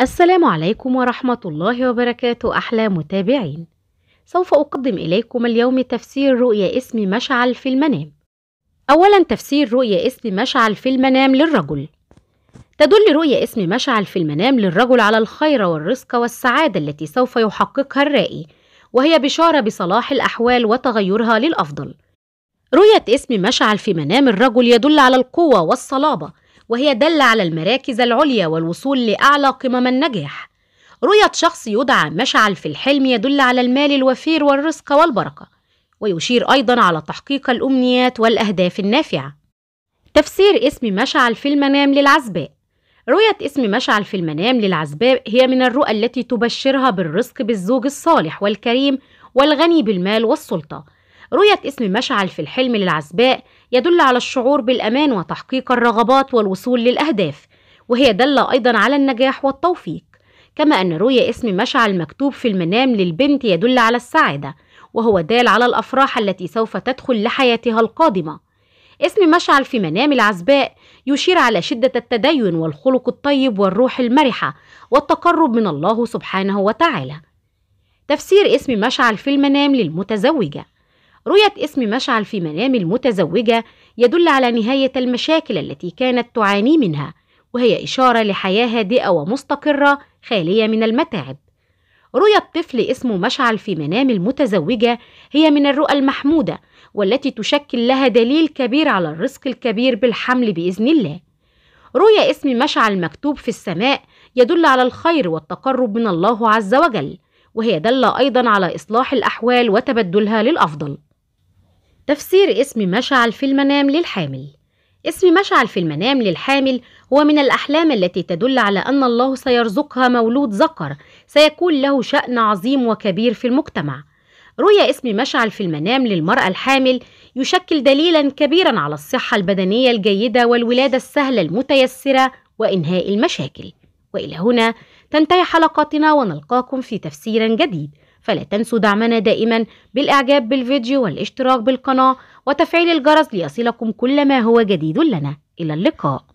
السلام عليكم ورحمة الله وبركاته أحلى متابعين سوف أقدم إليكم اليوم تفسير رؤية اسم مشعل في المنام أولا تفسير رؤية اسم مشعل في المنام للرجل تدل رؤية اسم مشعل في المنام للرجل على الخير والرزق والسعادة التي سوف يحققها الرائي وهي بشارة بصلاح الأحوال وتغيرها للأفضل رؤية اسم مشعل في منام الرجل يدل على القوة والصلابة وهي دل على المراكز العليا والوصول لأعلى قمم النجاح رؤية شخص يدعى مشعل في الحلم يدل على المال الوفير والرزق والبركة ويشير أيضا على تحقيق الأمنيات والأهداف النافعة تفسير اسم مشعل في المنام للعزباء رؤية اسم مشعل في المنام للعزباء هي من الرؤى التي تبشرها بالرزق بالزوج الصالح والكريم والغني بالمال والسلطة رؤية اسم مشعل في الحلم للعزباء يدل على الشعور بالأمان وتحقيق الرغبات والوصول للأهداف وهي دل أيضا على النجاح والتوفيق كما أن رؤية اسم مشعل مكتوب في المنام للبنت يدل على السعادة وهو دال على الأفراح التي سوف تدخل لحياتها القادمة اسم مشعل في منام العزباء يشير على شدة التدين والخلق الطيب والروح المرحة والتقرب من الله سبحانه وتعالى تفسير اسم مشعل في المنام للمتزوجة رؤية اسم مشعل في منام المتزوجة يدل على نهاية المشاكل التي كانت تعاني منها وهي إشارة لحياة هادئة ومستقرة خالية من المتاعب رؤية طفل اسمه مشعل في منام المتزوجة هي من الرؤى المحمودة والتي تشكل لها دليل كبير على الرزق الكبير بالحمل بإذن الله رؤيا اسم مشعل مكتوب في السماء يدل على الخير والتقرب من الله عز وجل وهي دل أيضا على إصلاح الأحوال وتبدلها للأفضل تفسير اسم مشعل في المنام للحامل اسم مشعل في المنام للحامل هو من الأحلام التي تدل على أن الله سيرزقها مولود ذكر سيكون له شأن عظيم وكبير في المجتمع رؤية اسم مشعل في المنام للمرأة الحامل يشكل دليلا كبيرا على الصحة البدنية الجيدة والولادة السهلة المتيسرة وإنهاء المشاكل وإلى هنا تنتهي حلقتنا ونلقاكم في تفسير جديد فلا تنسوا دعمنا دائما بالإعجاب بالفيديو والاشتراك بالقناة وتفعيل الجرس ليصلكم كل ما هو جديد لنا إلى اللقاء